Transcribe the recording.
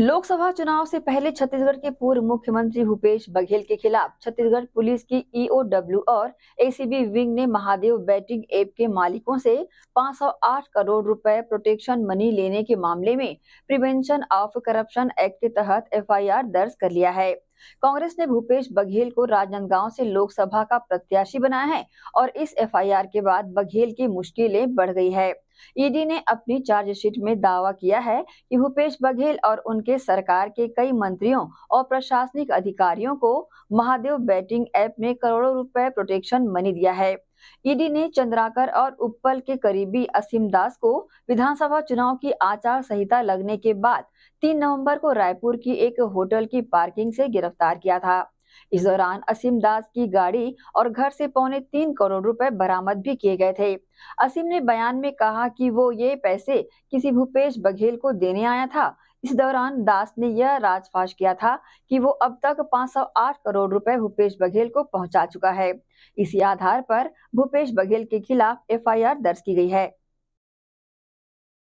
लोकसभा चुनाव से पहले छत्तीसगढ़ के पूर्व मुख्यमंत्री भूपेश बघेल के खिलाफ छत्तीसगढ़ पुलिस की ईओडब्ल्यू e और एसीबी विंग ने महादेव बैटिंग ऐप के मालिकों से 508 करोड़ रुपए प्रोटेक्शन मनी लेने के मामले में प्रिवेंशन ऑफ करप्शन एक्ट के तहत एफआईआर दर्ज कर लिया है कांग्रेस ने भूपेश बघेल को राजनांदगांव से लोकसभा का प्रत्याशी बनाया है और इस एफआईआर के बाद बघेल की मुश्किलें बढ़ गई है ईडी ने अपनी चार्जशीट में दावा किया है कि भूपेश बघेल और उनके सरकार के कई मंत्रियों और प्रशासनिक अधिकारियों को महादेव बैटिंग ऐप ने करोड़ों रुपए प्रोटेक्शन मनी दिया है ईडी ने चंद्राकर और उपल के करीबी असीम दास को विधानसभा चुनाव की आचार संहिता लगने के बाद 3 नवंबर को रायपुर की एक होटल की पार्किंग से गिरफ्तार किया था इस दौरान असीम दास की गाड़ी और घर से पौने तीन करोड़ रुपए बरामद भी किए गए थे असीम ने बयान में कहा कि वो ये पैसे किसी भूपेश बघेल को देने आया था इस दौरान दास ने यह राजफाश किया था कि वो अब तक 508 करोड़ रुपए भूपेश बघेल को पहुंचा चुका है इसी आधार पर भूपेश बघेल के खिलाफ एफआईआर दर्ज की गई है